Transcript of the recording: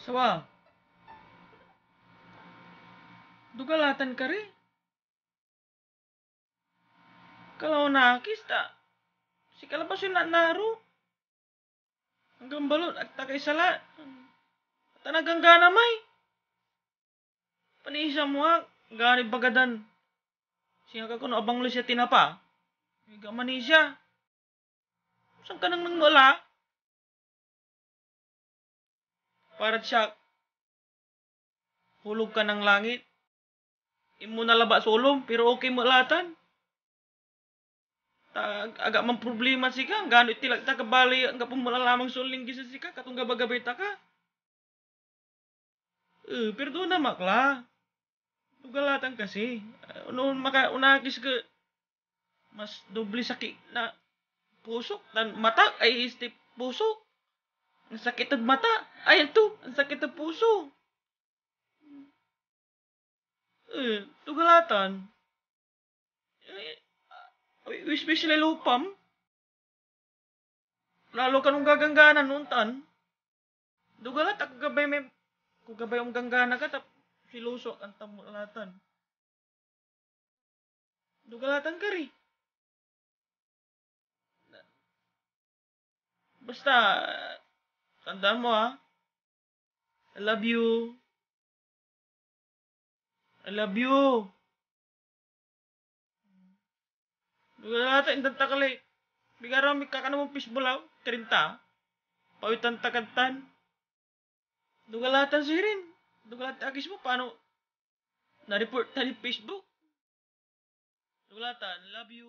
Sawa. Dugalatan ka rin. Kalaw na akista. Si kalabas yun na naro. Hanggang balot at takay sala. Tanagang gana may. Paniisa mo ha. Ah. Gani bagadan. Siya ka kuno abang ulit siya tinapa. Gaman siya. Saan ka nang nang wala? Parang siya, hulog ka ng langit. Imo na laba sa ulom, pero okay mo latan. Tag, aga man problema si ka, gano'y tilag ta kabali, ang kapong malalamang suling gisa si ka, katong gabagabay ta ka. Eh, uh, pero na makla. Tugalatan kasi. Uh, noon maka, unakis ka, mas doble sakit na pusok, tan mata, ay istip pusok. Ang sakit ng mata. Ay, ito. Ang sakit ng puso. Eh, tugalatan. Eh, ay, especially lupam. Lalo ka nung gagangganan nuntan. tan. Dugalat, ako gabay may... Kung gabay ang ganggana ka, tap, siluso ang tamulatan. Dugalatan ka rin. Basta, Tandaan mo ha. I love you. I love you. Lata indan takali. Bigaro mi kakana mo pisbulaw, trinta. Pawitan takantan. Dugalatan sirin. Rin. Dugalatan agis mo paano na-report tani Facebook. Dugalatan, love you.